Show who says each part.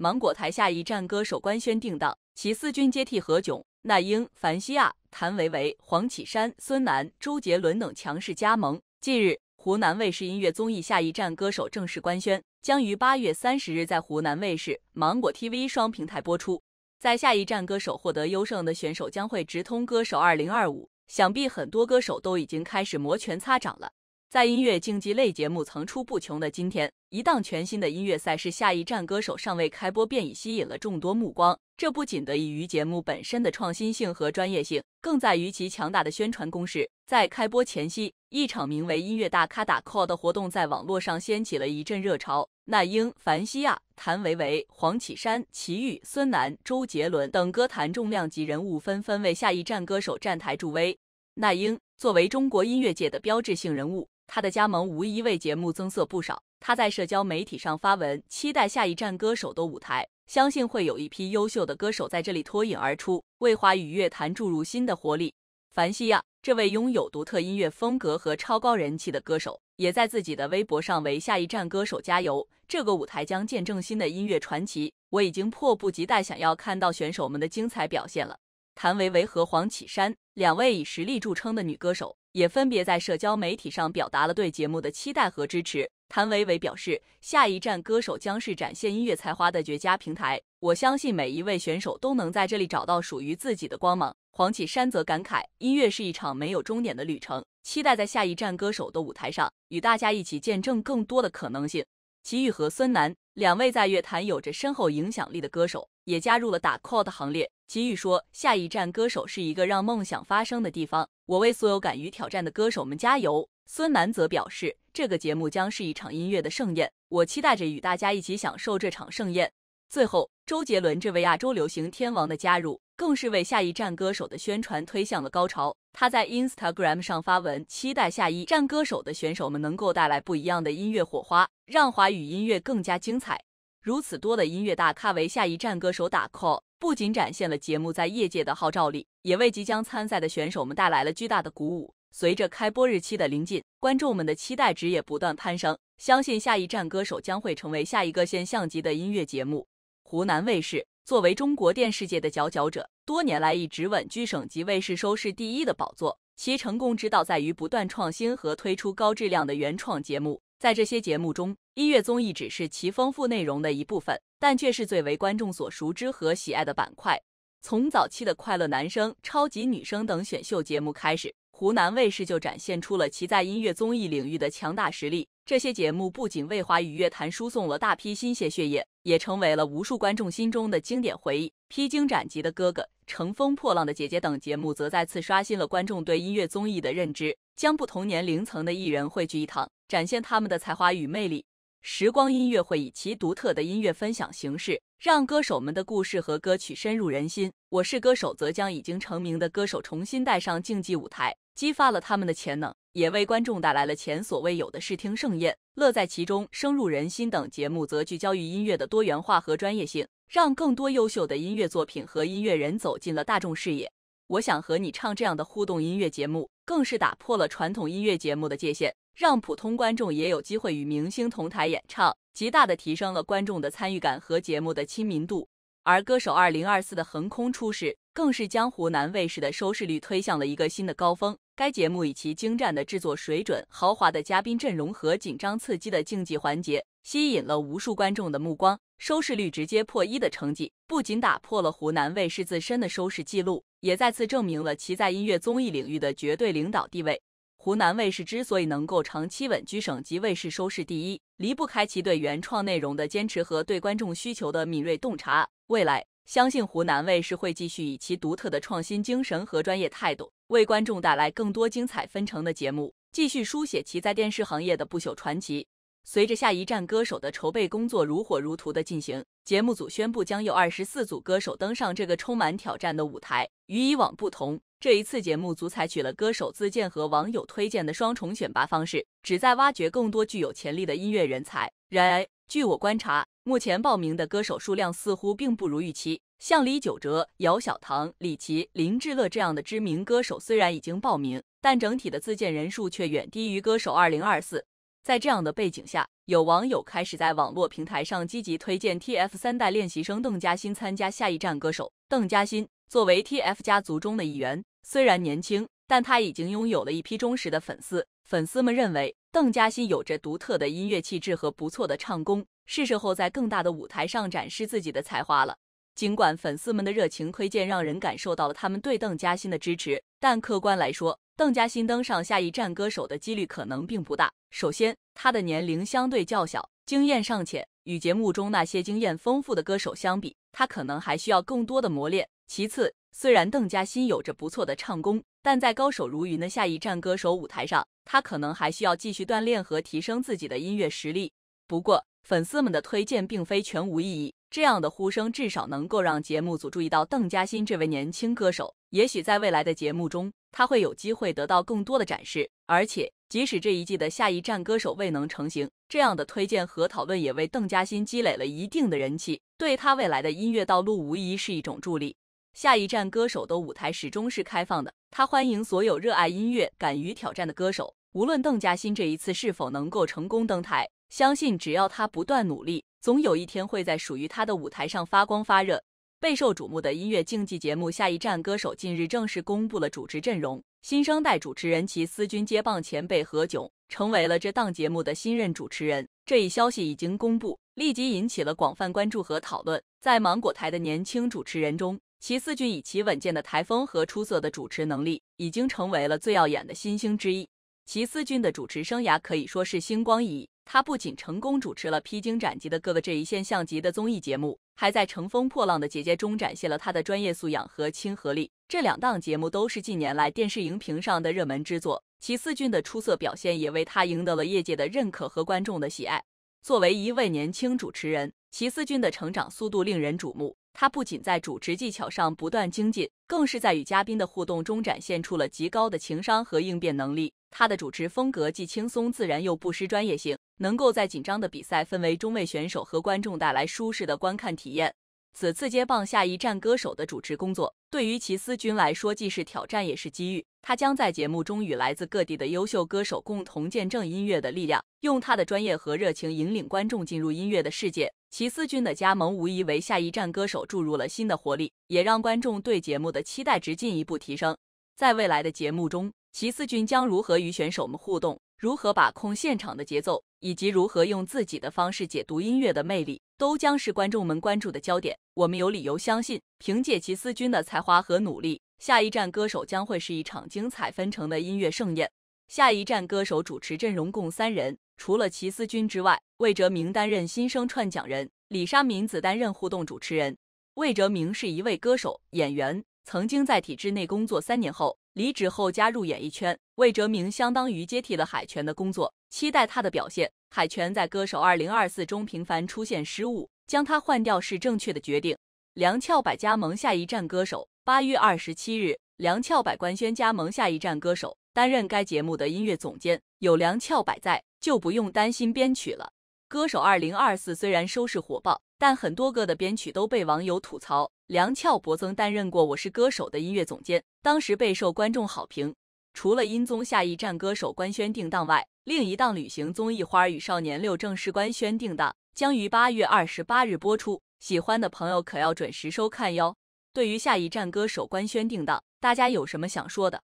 Speaker 1: 芒果台下一站歌手官宣定档，齐四军接替何炅，那英、樊西亚、谭维维、黄绮珊、孙楠、周杰伦等强势加盟。近日，湖南卫视音乐综艺《下一站歌手》正式官宣，将于八月三十日在湖南卫视、芒果 TV 双平台播出。在下一站歌手获得优胜的选手将会直通歌手2025，想必很多歌手都已经开始摩拳擦掌了。在音乐竞技类节目层出不穷的今天，一档全新的音乐赛事《下一站歌手》尚未开播便已吸引了众多目光。这不仅得益于节目本身的创新性和专业性，更在于其强大的宣传攻势。在开播前夕，一场名为“音乐大咖打 call” 的活动在网络上掀起了一阵热潮。那英、凡希亚、谭维维、黄绮珊、齐豫、孙楠、周杰伦等歌坛重量级人物纷纷为《下一站歌手》站台助威。那英作为中国音乐界的标志性人物，他的加盟无疑为节目增色不少。他在社交媒体上发文，期待下一站歌手的舞台，相信会有一批优秀的歌手在这里脱颖而出，为华语乐坛注入新的活力。凡希亚，这位拥有独特音乐风格和超高人气的歌手，也在自己的微博上为下一站歌手加油。这个舞台将见证新的音乐传奇，我已经迫不及待想要看到选手们的精彩表现了。谭维维和黄绮珊两位以实力著称的女歌手，也分别在社交媒体上表达了对节目的期待和支持。谭维维表示：“下一站歌手将是展现音乐才华的绝佳平台，我相信每一位选手都能在这里找到属于自己的光芒。”黄绮珊则感慨：“音乐是一场没有终点的旅程，期待在下一站歌手的舞台上，与大家一起见证更多的可能性。”齐豫和孙楠两位在乐坛有着深厚影响力的歌手。也加入了打 call 的行列。金宇说：“下一站歌手是一个让梦想发生的地方，我为所有敢于挑战的歌手们加油。”孙楠则表示：“这个节目将是一场音乐的盛宴，我期待着与大家一起享受这场盛宴。”最后，周杰伦这位亚洲流行天王的加入，更是为下一站歌手的宣传推向了高潮。他在 Instagram 上发文，期待下一站歌手的选手们能够带来不一样的音乐火花，让华语音乐更加精彩。如此多的音乐大咖为下一站歌手打 call，不仅展现了节目在业界的号召力，也为即将参赛的选手们带来了巨大的鼓舞。随着开播日期的临近，观众们的期待值也不断攀升。相信下一站歌手将会成为下一个现象级的音乐节目。湖南卫视作为中国电视界的佼佼者，多年来一直稳居省级卫视收视第一的宝座。其成功之道在于不断创新和推出高质量的原创节目。在这些节目中，音乐综艺只是其丰富内容的一部分，但却是最为观众所熟知和喜爱的板块。从早期的《快乐男生》《超级女声》等选秀节目开始，湖南卫视就展现出了其在音乐综艺领域的强大实力。这些节目不仅为华语乐坛输送了大批新鲜血液，也成为了无数观众心中的经典回忆。披荆斩棘的哥哥、乘风破浪的姐姐等节目，则再次刷新了观众对音乐综艺的认知。将不同年龄层的艺人汇聚一堂，展现他们的才华与魅力。时光音乐会以其独特的音乐分享形式，让歌手们的故事和歌曲深入人心。我是歌手则将已经成名的歌手重新带上竞技舞台，激发了他们的潜能，也为观众带来了前所未有的视听盛宴。乐在其中、深入人心等节目则聚焦于音乐的多元化和专业性，让更多优秀的音乐作品和音乐人走进了大众视野。我想和你唱这样的互动音乐节目，更是打破了传统音乐节目的界限，让普通观众也有机会与明星同台演唱，极大的提升了观众的参与感和节目的亲民度。而《歌手2024》的横空出世，更是将湖南卫视的收视率推向了一个新的高峰。该节目以其精湛的制作水准、豪华的嘉宾阵容和紧张刺激的竞技环节，吸引了无数观众的目光，收视率直接破一的成绩，不仅打破了湖南卫视自身的收视记录。也再次证明了其在音乐综艺领域的绝对领导地位。湖南卫视之所以能够长期稳居省级卫视收视第一，离不开其对原创内容的坚持和对观众需求的敏锐洞察。未来，相信湖南卫视会继续以其独特的创新精神和专业态度，为观众带来更多精彩纷呈的节目，继续书写其在电视行业的不朽传奇。随着下一站歌手的筹备工作如火如荼的进行，节目组宣布将有二十四组歌手登上这个充满挑战的舞台。与以往不同，这一次节目组采取了歌手自荐和网友推荐的双重选拔方式，旨在挖掘更多具有潜力的音乐人才。然而，据我观察，目前报名的歌手数量似乎并不如预期。像李玖哲、姚晓棠、李琦、林志乐这样的知名歌手虽然已经报名，但整体的自荐人数却远低于歌手二零二四。在这样的背景下，有网友开始在网络平台上积极推荐 TF 三代练习生邓嘉欣参加《下一站歌手》。邓嘉欣作为 TF 家族中的一员，虽然年轻，但他已经拥有了一批忠实的粉丝。粉丝们认为，邓嘉欣有着独特的音乐气质和不错的唱功，是时候在更大的舞台上展示自己的才华了。尽管粉丝们的热情推荐让人感受到了他们对邓嘉欣的支持，但客观来说，邓佳欣登上下一站歌手的几率可能并不大。首先，他的年龄相对较小，经验尚浅，与节目中那些经验丰富的歌手相比，他可能还需要更多的磨练。其次，虽然邓佳欣有着不错的唱功，但在高手如云的下一站歌手舞台上，他可能还需要继续锻炼和提升自己的音乐实力。不过，粉丝们的推荐并非全无意义，这样的呼声至少能够让节目组注意到邓佳欣这位年轻歌手。也许在未来的节目中，他会有机会得到更多的展示。而且，即使这一季的下一站歌手未能成型，这样的推荐和讨论也为邓嘉欣积累了一定的人气，对他未来的音乐道路无疑是一种助力。下一站歌手的舞台始终是开放的，他欢迎所有热爱音乐、敢于挑战的歌手。无论邓嘉欣这一次是否能够成功登台，相信只要他不断努力，总有一天会在属于他的舞台上发光发热。备受瞩目的音乐竞技节目《下一站歌手》近日正式公布了主持阵容，新生代主持人齐思钧接棒前辈何炅，成为了这档节目的新任主持人。这一消息一经公布，立即引起了广泛关注和讨论。在芒果台的年轻主持人中，齐思钧以其稳健的台风和出色的主持能力，已经成为了最耀眼的新星之一。齐思钧的主持生涯可以说是星光熠熠。他不仅成功主持了《披荆斩棘的各个这一现象级的综艺节目，还在《乘风破浪的姐姐》中展现了他的专业素养和亲和力。这两档节目都是近年来电视荧屏上的热门之作，齐思钧的出色表现也为他赢得了业界的认可和观众的喜爱。作为一位年轻主持人，齐思钧的成长速度令人瞩目。他不仅在主持技巧上不断精进，更是在与嘉宾的互动中展现出了极高的情商和应变能力。他的主持风格既轻松自然又不失专业性。能够在紧张的比赛氛围中为选手和观众带来舒适的观看体验。此次接棒下一站歌手的主持工作，对于齐思钧来说既是挑战也是机遇。他将在节目中与来自各地的优秀歌手共同见证音乐的力量，用他的专业和热情引领观众进入音乐的世界。齐思钧的加盟无疑为下一站歌手注入了新的活力，也让观众对节目的期待值进一步提升。在未来的节目中，齐思钧将如何与选手们互动？如何把控现场的节奏，以及如何用自己的方式解读音乐的魅力，都将是观众们关注的焦点。我们有理由相信，凭借齐思钧的才华和努力，下一站歌手将会是一场精彩纷呈的音乐盛宴。下一站歌手主持阵容共三人，除了齐思钧之外，魏哲明担任新生串讲人，李莎旻子担任互动主持人。魏哲明是一位歌手、演员。曾经在体制内工作三年后离职后加入演艺圈，魏哲鸣相当于接替了海泉的工作，期待他的表现。海泉在《歌手2024》中频繁出现失误，将他换掉是正确的决定。梁翘柏加盟《下一站歌手》。八月二十七日，梁翘柏官宣加盟《下一站歌手》，担任该节目的音乐总监。有梁翘柏在，就不用担心编曲了。《歌手》二零二四虽然收视火爆，但很多歌的编曲都被网友吐槽。梁翘柏曾担任过《我是歌手》的音乐总监，当时备受观众好评。除了音综《下一站歌手》官宣定档外，另一档旅行综艺《花儿与少年六》正式官宣定档，将于八月二十八日播出。喜欢的朋友可要准时收看哟。对于《下一站歌手》官宣定档，大家有什么想说的？